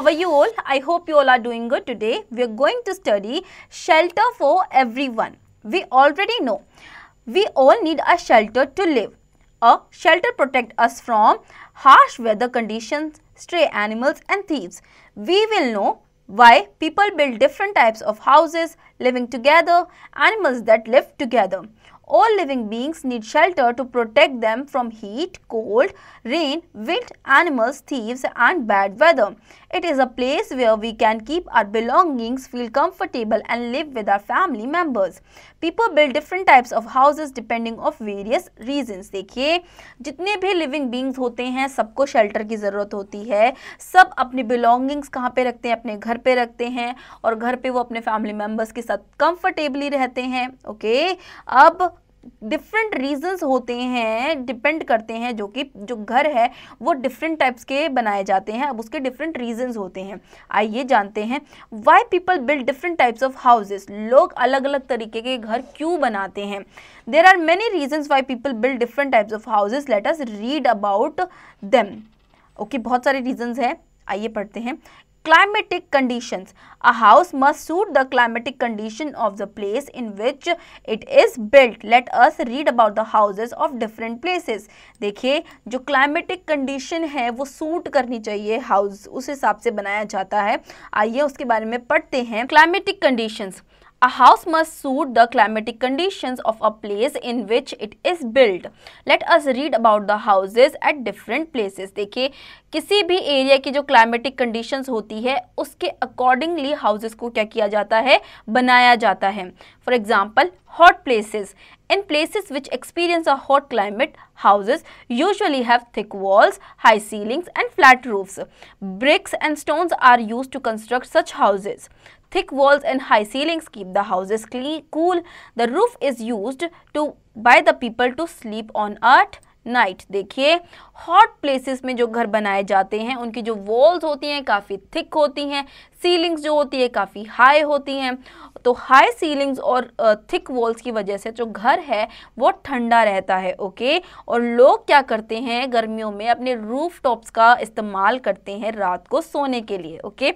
How are you all? I hope you all are doing good today. We are going to study shelter for everyone. We already know we all need a shelter to live. A shelter protects us from harsh weather conditions, stray animals and thieves. We will know why people build different types of houses, living together, animals that live together. all living beings need shelter to protect them from heat, cold, rain, wind, animals, thieves and bad weather. It is a place where we can keep our belongings, feel comfortable and live with our family members. People build different types of houses depending of various reasons. dekhiye jitne bhi living beings hote hain sabko shelter ki zarurat hoti hai sab apne belongings kahan pe rakhte hain apne ghar pe rakhte hain aur ghar pe wo apne family members ke sath comfortably rehte hain okay? ab different reasons होते हैं depend करते हैं जो कि जो घर है वो डिफरेंट टाइप्स के बनाए जाते हैं अब उसके डिफरेंट रीजंस होते हैं आइए जानते हैं why people build different types of houses लोग अलग अलग तरीके के घर क्यों बनाते हैं there are many reason why people build different types of houses let us read about them okay बहुत सारे रीजन्स हैं आइए पढ़ते हैं climatic conditions. A house must suit the climatic condition of the place in which it is built. Let us read about the houses of different places. देखिए जो climatic condition है वो suit करनी चाहिए house उस हिसाब से बनाया जाता है आइए उसके बारे में पढ़ते हैं climatic conditions. A house must suit the climatic conditions of a place in which it is built. Let us read about the houses at different places. देखिए किसी भी एरिया की जो climatic conditions होती है उसके accordingly houses को क्या किया जाता है बनाया जाता है For example, hot places. In places which experience a hot climate, houses usually have thick walls, high ceilings and flat roofs. Bricks and stones are used to construct such houses. Thick walls and high ceilings keep the houses clean, cool. The roof is used to by the people to sleep on at night देखिए hot places में जो घर बनाए जाते हैं उनकी जो walls होती हैं काफ़ी थिक होती हैं सीलिंग्स जो होती है काफ़ी हाई होती हैं तो हाई सीलिंग्स और थिक वॉल्स की वजह से जो घर है वो ठंडा रहता है ओके और लोग क्या करते हैं गर्मियों में अपने रूफ टॉप्स का इस्तेमाल करते हैं रात को सोने के लिए okay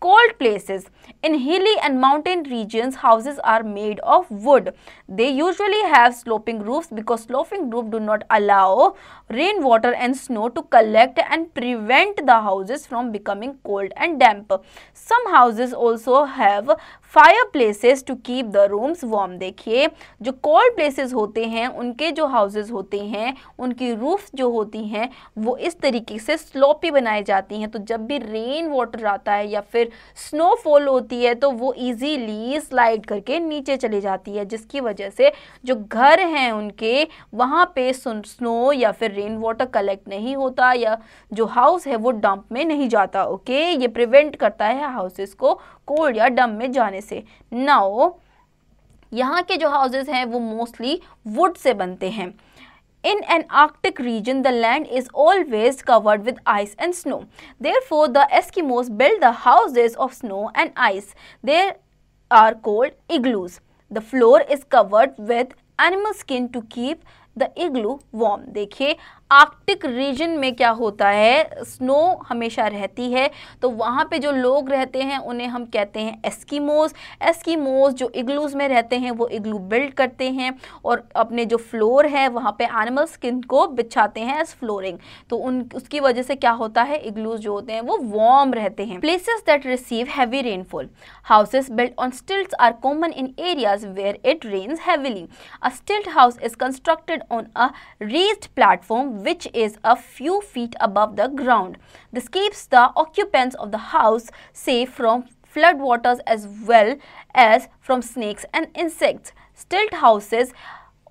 cold places. In hilly and mountain regions, houses are made of wood. They usually have sloping roofs because sloping roofs do not allow rainwater and snow to collect and prevent the houses from becoming cold and damp. Some houses also have fire places to keep the rooms warm देखिए जो cold places होते हैं उनके जो houses होते हैं उनकी roof जो होती हैं वो इस तरीके से स्लोपी बनाई जाती हैं तो जब भी रेन वाटर आता है या फिर स्नोफॉल होती है तो वो ईजीली स्लाइड करके नीचे चली जाती है जिसकी वजह से जो घर हैं उनके वहाँ पे स्नो या फिर रेन वाटर कलेक्ट नहीं होता या जो हाउस है वो डंप में नहीं जाता ओके ये प्रिवेंट करता है हाउसेस को कोल्ड या डंप में जाने में से नाउ यहाँ के जो हाउसेज हैं वो मोस्टली वुड से बनते हैं in an Arctic region the land is always covered with ice and snow therefore the Eskimos build the houses of snow and ice there are called igloos the floor is covered with animal skin to keep the igloo warm देखिए Arctic region में क्या होता है snow हमेशा रहती है तो वहाँ पे जो लोग रहते हैं उन्हें हम कहते हैं एस्कीमोज एस्कीमोज जो इग्लूज में रहते हैं वो इग्लू बिल्ड करते हैं और अपने जो फ्लोर है वहाँ पे एनिमल स्किन को बिछाते हैं एज फ्लोरिंग तो उन उसकी वजह से क्या होता है इग्लूज जो होते हैं वो वार्म रहते हैं places that receive heavy rainfall houses built on stilt are common in areas where it rains heavily a stilt house is constructed on a raised platform which is a few feet above the ground. This keeps the occupants of the house safe from floodwaters as well as from snakes and insects. Stilt houses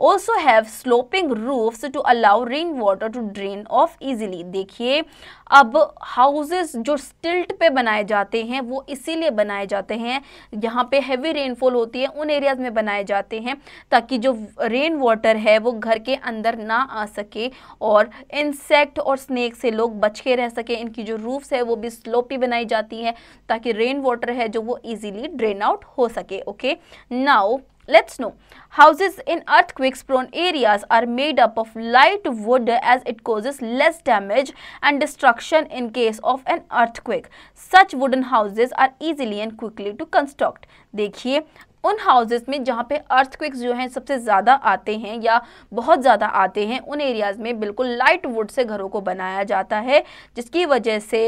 also have sloping roofs to allow rain water to drain off easily देखिए अब houses जो स्टिल्ट पे बनाए जाते हैं वो इसीलिए बनाए जाते हैं यहाँ पे हैवी रेनफॉल होती है उन एरियाज़ में बनाए जाते हैं ताकि जो रेन वाटर है वो घर के अंदर ना आ सके और इंसेक्ट और स्नेक से लोग बच के रह सके इनकी जो रूफ्स है वो भी स्लोपी बनाई जाती है ताकि रेन वाटर है जो वो ईजिली ड्रेन आउट हो सके okay now Let's know. Houses in earthquakes prone areas are made up of light wood as it causes less damage and destruction in case of an earthquake. Such wooden houses are easily and quickly to construct. dekhiye उन houses में जहाँ पे earthquake जो हैं सबसे ज़्यादा आते हैं या बहुत ज़्यादा आते हैं उन एरियाज़ में बिल्कुल लाइट वुड से घरों को बनाया जाता है जिसकी वजह से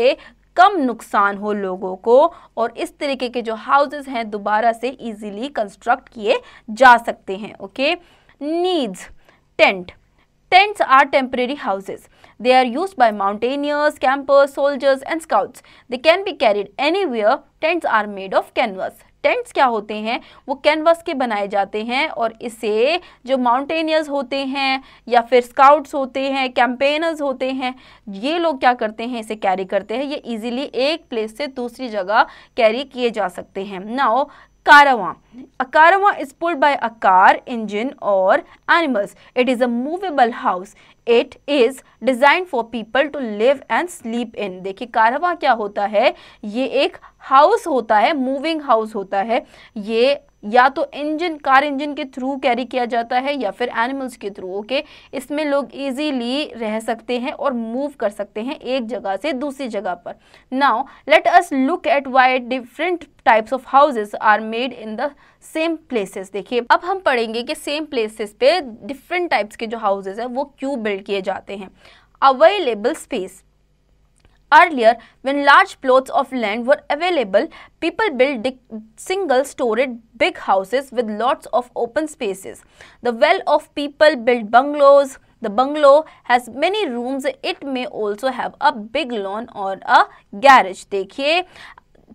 कम नुकसान हो लोगों को और इस तरीके के जो हाउसेज हैं दोबारा से इजीली कंस्ट्रक्ट किए जा सकते हैं okay needs tent tents are temporary houses they are use by mountaineers campers soldiers and scouts they can be carried any tents are made of canvas tents क्या होते हैं वो कैनवस के बनाए जाते हैं और इसे जो माउंटेनियर्स होते हैं या फिर स्काउट्स होते हैं कैंपेनर्स होते हैं ये लोग क्या करते हैं इसे कैरी करते हैं ये इजीली एक प्लेस से दूसरी जगह कैरी किए जा सकते हैं now caravan. A caravan is pulled by a car, engine or animals. It is a movable house. It is design for people to live and sleep in देखिए कारवा क्या होता है ये एक हाउस होता है मूविंग हाउस होता है ये या तो इंजन कार इंजन के थ्रू कैरी किया जाता है या फिर एनिमल्स के थ्रू ओके इसमें लोग इजीली रह सकते हैं और मूव कर सकते हैं एक जगह से दूसरी जगह पर now let us look at why different types of houses are made in the same places देखिए अब हम पढ़ेंगे कि सेम प्लेसेस पे डिफरेंट टाइप्स के जो हाउसेज हैं वो क्यों बिल्ड किए जाते हैं available space Earlier, when large plots of land were available, people built single-storied big houses with lots of open spaces. The well-off people built bungalows. The bungalow has many rooms. It may also have a big lawn or a garage. देखिए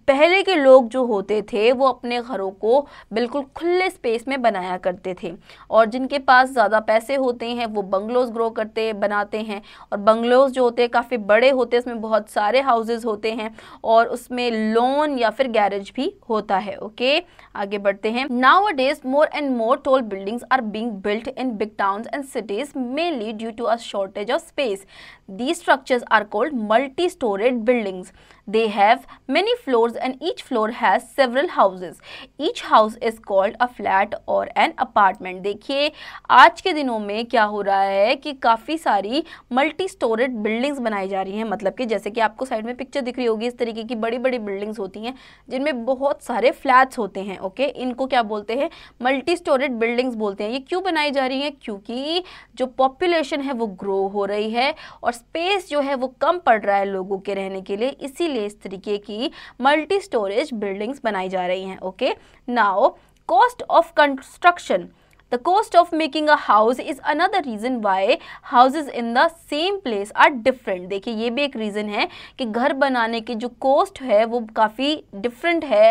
पहले के लोग जो होते थे वो अपने घरों को बिल्कुल खुले स्पेस में बनाया करते थे और जिनके पास ज़्यादा पैसे होते हैं वो बंगलोज़ ग्रो करते बनाते हैं और बंगलोज़ जो होते हैं काफ़ी बड़े होते हैं उसमें बहुत सारे हाउसेज होते हैं और उसमें लोन या फिर गैरेज भी होता है ओके आगे बढ़ते हैं nowadays more and more tall buildings are being built in big town and cities mainly due to a shortage of space These structures are called multi-storied buildings. They have many floors and each floor has several houses. Each house is called a flat or an apartment. देखिए आज के दिनों में क्या हो रहा है कि काफ़ी सारी मल्टी स्टोरेड बिल्डिंग्स बनाई जा रही हैं मतलब कि जैसे कि आपको साइड में पिक्चर दिख रही होगी इस तरीके की बड़ी बड़ी बिल्डिंग्स होती हैं जिनमें बहुत सारे फ्लैट्स होते हैं ओके इनको क्या बोलते हैं मल्टी स्टोरेड बिल्डिंग्स बोलते हैं ये क्यों बनाई जा रही हैं क्योंकि जो पॉपुलेशन है वो ग्रो हो रही है और स्पेस जो है वो कम पड़ रहा है लोगों के रहने के लिए इसीलिए इस तरीके की मल्टी स्टोरेज बिल्डिंग्स बनाई जा रही हैं okay now cost of construction the cost of making a house is another reason why houses in the same place are different देखिए ये भी एक रीज़न है कि घर बनाने की जो कॉस्ट है वो काफ़ी डिफरेंट है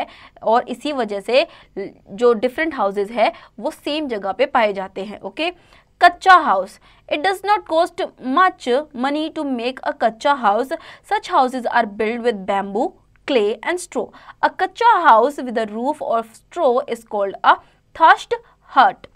और इसी वजह से जो डिफरेंट हाउसेज है वो सेम जगह पे पाए जाते हैं okay kacha house. It does not cost much money to make a kacha house. Such houses are built with bamboo, clay and straw. A kacha house with a roof of straw is called a thashed hut.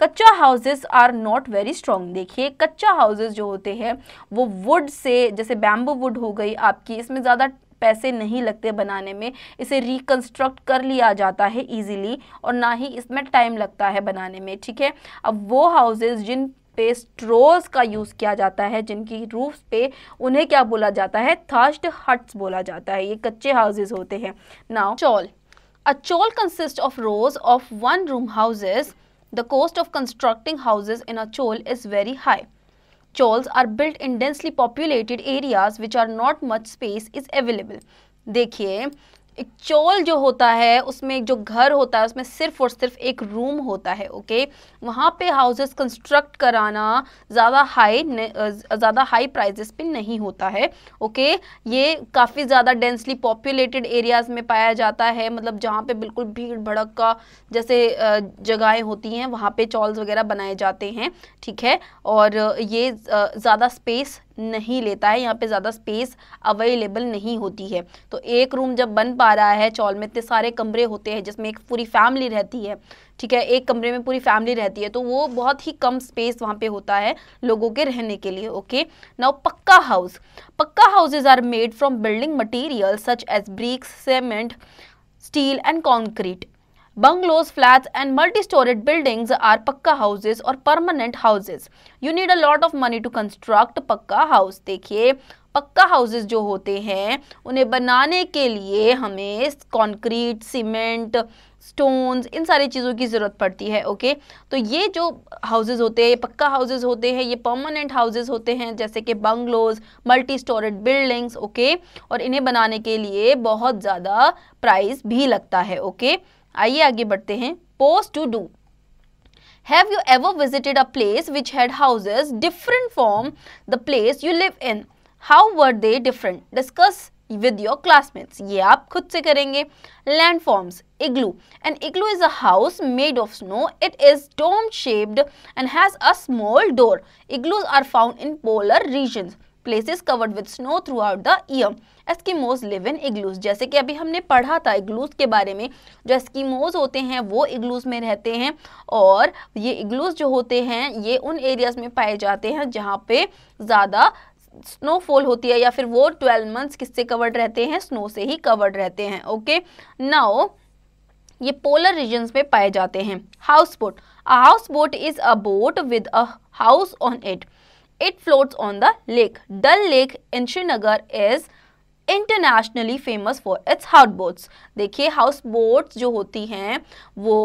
Kaccha houses are not very strong देखिए kaccha houses जो होते हैं वो would say जैसे bamboo would हो गई आपकी इसमें ज़्यादा पैसे नहीं लगते बनाने में इसे रिकन्स्ट्रक्ट कर लिया जाता है ईजिली और ना ही इसमें टाइम लगता है बनाने में ठीक है अब वो हाउसेज जिन पे स्ट्रोज का यूज़ किया जाता है जिनकी रूफ्स पे उन्हें क्या बोला जाता है थर्स्ट हट्स बोला जाता है ये कच्चे हाउसेज होते हैं now chawl a chawl consist of rows of one room houses the cost of constructing houses in a chawl is very high Chols are built in densely populated areas which are not much space is available. देखिए एक चोल जो होता है उसमें जो घर होता है उसमें सिर्फ और सिर्फ एक रूम होता है ओके वहाँ पे हाउसेस कंस्ट्रक्ट कराना ज़्यादा हाई ज़्यादा हाई प्राइजेस पे नहीं होता है ओके ये काफ़ी ज़्यादा डेंसली पॉपुलेटेड एरियाज़ में पाया जाता है मतलब जहाँ पे बिल्कुल भीड़ भड़क का जैसे जगहें होती हैं वहाँ पर चॉल्स वगैरह बनाए जाते हैं ठीक है और ये ज़्यादा स्पेस नहीं लेता है यहाँ पे ज़्यादा स्पेस अवेलेबल नहीं होती है तो एक रूम जब बन पा रहा है चौल में इतने सारे कमरे होते हैं जिसमें एक पूरी फैमिली रहती है ठीक है एक कमरे में पूरी फैमिली रहती है तो वो बहुत ही कम स्पेस वहाँ पे होता है लोगों के रहने के लिए okay now pucca house pucca houses are made from building material such as bricks cement steel and concrete bungalows, flats and multi-storied buildings are pakka houses or permanent houses. You need a lot of money to construct pakka house. देखिए पक्का houses जो होते हैं उन्हें बनाने के लिए हमें कंक्रीट सीमेंट स्टोन्स इन सारी चीज़ों की ज़रूरत पड़ती है ओके तो ये जो हाउसेज होते हैं पक्का हाउसेज होते हैं ये परमानेंट हाउसेज होते हैं जैसे कि bungalows multi storeyed buildings okay और इन्हें बनाने के लिए बहुत ज़्यादा प्राइस भी लगता है ओके आइए आगे बढ़ते हैं post to do have you ever visited a place which had houses different from the place you live in how were they different discuss with your classmates ये आप खुद से करेंगे landforms igloo an igloo is a house made of snow it is dome shaped and has a small door igloos are found in polar regions places covered with snow throughout the year Eskimos live in igloos जैसे कि अभी हमने पढ़ा था igloos के बारे में जो एस्कीमोज होते हैं वो इग्लूज में रहते हैं और ये इग्लूज जो होते हैं ये उन एरियाज में पाए जाते हैं जहाँ पे ज़्यादा स्नोफॉल होती है या फिर वो ट्वेल्व मंथ्स किससे कवर्ड रहते हैं स्नो से ही कवर्ड रहते हैं ओके नाउ ये पोलर रीजन्स में पाए जाते हैं houseboat houseboat is a boat with a house on it It floats on the lake. Dal Lake in Srinagar is internationally famous for its houseboats देखिए houseboats जो होती हैं वो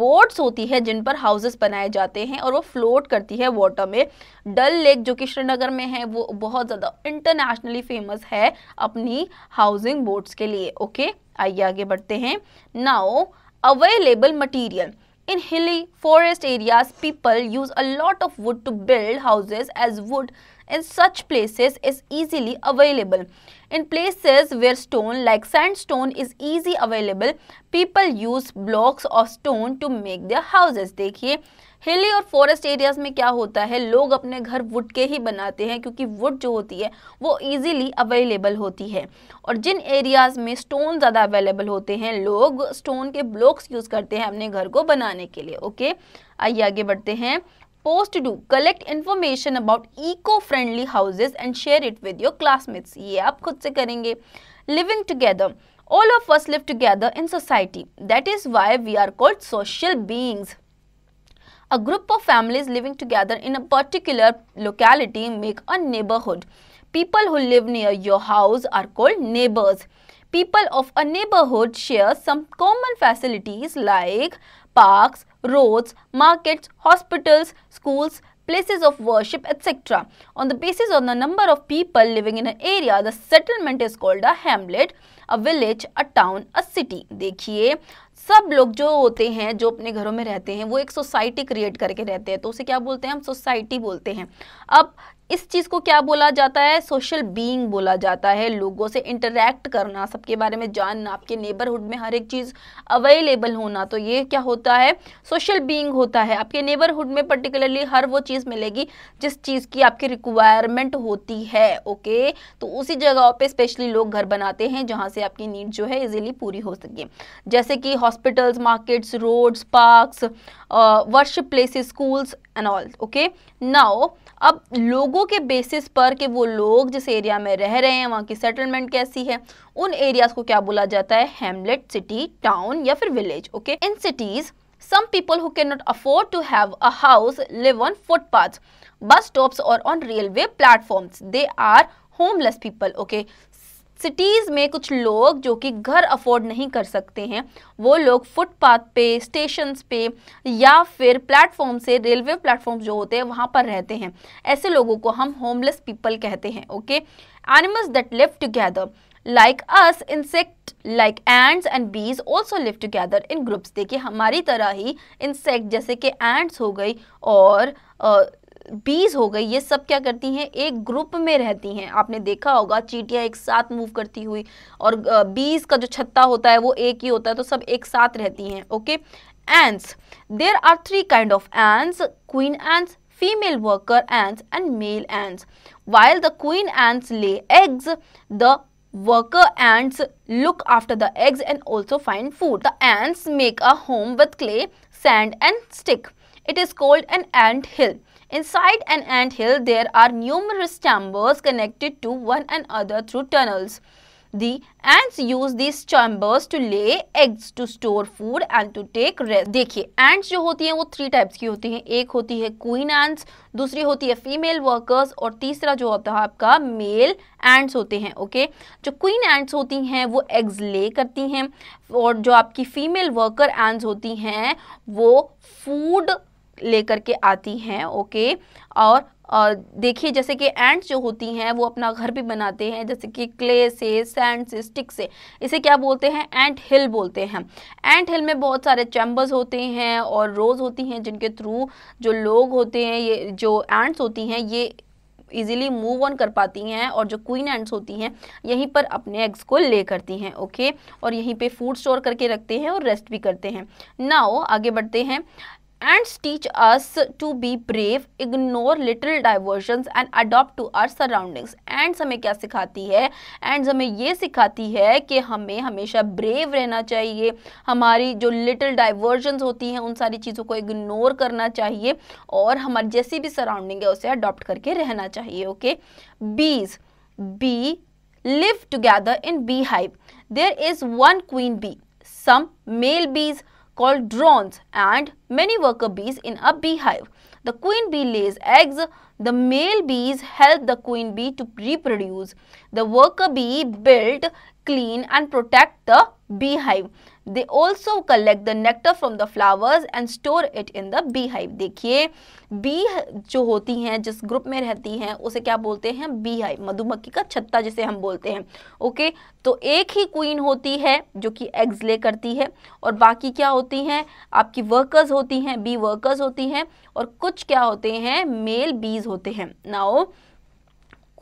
boats होती है जिन पर houses बनाए जाते हैं और वो फ्लोट करती है वाटर में डल लेक जो कि श्रीनगर में है वो बहुत ज़्यादा इंटरनेशनली फेमस है अपनी हाउसिंग बोट्स के लिए ओके आइए आगे बढ़ते हैं now available material In hilly forest areas, people use a lot of wood to build houses as wood in such places is easily available. In places where stone like sandstone is easy available, people use blocks of stone to make their houses. देखिए हिली और forest areas में क्या होता है लोग अपने घर वुड के ही बनाते हैं क्योंकि वुड जो होती है वो ईजिली अवेलेबल होती है और जिन एरियाज में स्टोन ज़्यादा अवेलेबल होते हैं लोग स्टोन के ब्लॉक्स यूज़ करते हैं अपने घर को बनाने के लिए ओके आइए आगे बढ़ते हैं post do collect information about eco friendly houses and share it with your classmates ये आप खुद से करेंगे living together all of us live together in society that is why we are called social beings A group of families living together in a particular locality make a neighborhood. People who live near your house are called neighbors. People of a neighborhood share some common facilities like parks, roads, markets, hospitals, schools, places of worship, etc. On the basis of the number of people living in an area, the settlement is called a hamlet. A village a town a city देखिए सब लोग जो होते हैं जो अपने घरों में रहते हैं वो एक सोसाइटी क्रिएट करके रहते हैं तो उसे क्या बोलते हैं हम सोसाइटी बोलते हैं अब इस चीज़ को क्या बोला जाता है सोशल बीइंग बोला जाता है लोगों से इंटरेक्ट करना सबके बारे में जानना आपके नेबरहुड में हर एक चीज़ अवेलेबल होना तो ये क्या होता है सोशल बीइंग होता है आपके नेबरहुड में पर्टिकुलरली हर वो चीज़ मिलेगी जिस चीज़ की आपकी रिक्वायरमेंट होती है ओके तो उसी जगह पर स्पेशली लोग घर बनाते हैं जहाँ से आपकी नीड जो है ईजिली पूरी हो सके जैसे कि hospitals markets roads parks worship places schools and all okay now अब लोगों के बेसिस पर कि वो लोग जिस एरिया में रह रहे हैं वहाँ की सेटलमेंट कैसी है उन एरियाज को क्या बोला जाता है हेमलेट सिटी टाउन या फिर village okay in cities some people who can not afford to have a house live on footpath bus stops और on railway platforms they are homeless people okay cities में कुछ लोग जो कि घर अफोर्ड नहीं कर सकते हैं वो लोग फुटपाथ पे स्टेशन पे या फिर प्लेटफॉर्म से रेलवे प्लेटफॉर्म जो होते हैं वहाँ पर रहते हैं ऐसे लोगों को हम होमलेस पीपल कहते हैं okay animals that live together like us insect like ants and bees also live together in groups देखिए हमारी तरह ही इंसेक्ट जैसे कि एंड्स हो गई और बीज हो गई ये सब क्या करती हैं एक ग्रुप में रहती हैं आपने देखा होगा चीटियां एक साथ मूव करती हुई और बीज का जो छत्ता होता है वो एक ही होता है तो सब एक साथ रहती हैं okay ants there are three kind of ants queen ants female worker ants and male ants while the queen ants lay eggs the worker ants look after the eggs and also find food the ants make a home with clay sand and stick it is called an ant hill Inside an ant hill, there are numerous chambers connected to one another through tunnels. The ants use these chambers to lay eggs, to store food and to take rest. देखिए ants जो होती हैं वो three types की होती हैं एक होती है queen ants, दूसरी होती है female workers और तीसरा जो होता है आपका male ants होते हैं okay जो queen ants होती हैं वो eggs lay करती हैं और जो आपकी female worker ants होती हैं वो food लेकर के आती हैं ओके और देखिए जैसे कि एंट्स जो होती हैं वो अपना घर भी बनाते हैं जैसे कि क्ले से सैंड से स्टिक से इसे क्या बोलते हैं एंट हिल बोलते हैं एंट हिल में बहुत सारे चैम्बर्स होते हैं और रोज़ होती हैं जिनके थ्रू जो लोग होते हैं ये जो एंट्स होती हैं ये ईजिली मूव ऑन कर पाती हैं और जो क्वीन एंड्स होती हैं यहीं पर अपने एग्स को ले करती हैं ओके और यहीं पे फूड स्टोर करके रखते हैं और रेस्ट भी करते हैं नाओ आगे बढ़ते हैं and teach us to be brave, ignore little diversions and adapt to our surroundings. Ants hame kya sikhati hai Ants hame ye sikhati hai ki hame hamesha brave rehna chahiye hamari jo little diversions hoti hain un sari cheezon ko ignore karna chahiye aur hamari jaisi bhi surrounding hai use adopt karke rehna chahiye okay Bees Bee live together in beehive. There is one queen bee. Some male bees called drones and many worker bees in a beehive. The queen bee lays eggs. The male bees help the queen bee to reproduce. The worker bee build, clean and protect the beehive. They also collect the nectar from the flowers and store it in the beehive देखिए bee जो होती हैं जिस group में रहती हैं उसे क्या बोलते हैं बी हाइव मधुमक्खी का छत्ता जिसे हम बोलते हैं ओके तो एक ही क्वीन होती है जो कि एग्स ले करती है और बाकी क्या होती हैं आपकी वर्कर्स होती हैं बी वर्कर्स होती हैं और कुछ क्या होते हैं मेल बीज होते हैं नाओ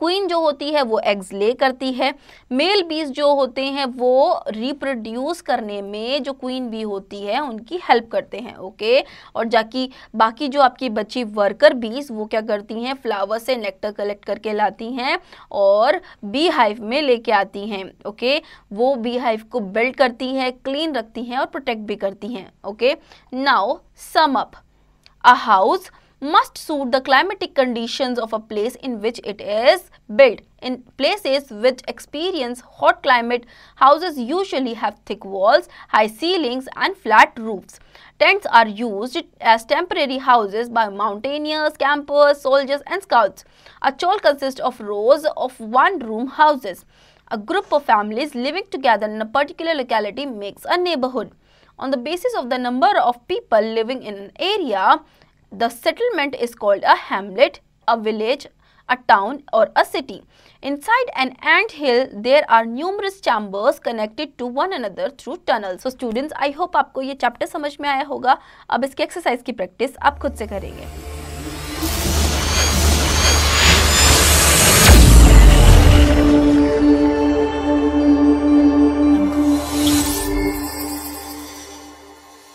क्वीन जो होती है वो एग्स ले करती है मेल बीज जो होते हैं वो रिप्रोड्यूस करने में जो क्वीन बी होती है उनकी हेल्प करते हैं ओके और जाकि बाकी जो आपकी बची वर्कर बीज वो क्या करती हैं फ्लावर से नेक्टर कलेक्ट करके लाती हैं और बी हाइव में लेके आती हैं ओके वो बी हाइव को बिल्ड करती हैं क्लीन रखती हैं और प्रोटेक्ट भी करती हैं okay now sum up a house must suit the climatic conditions of a place in which it is built. In places which experience hot climate, houses usually have thick walls, high ceilings and flat roofs. Tents are used as temporary houses by mountaineers, campers, soldiers and scouts. A chol consists of rows of one-room houses. A group of families living together in a particular locality makes a neighborhood. On the basis of the number of people living in an area, the settlement is called a hamlet a village a town और a city inside an ant hill there are numerous chambers connected to one other through tunnel so students I hope आपको ये chapter समझ में आया होगा अब इसके exercise की प्रैक्टिस आप खुद से करेंगे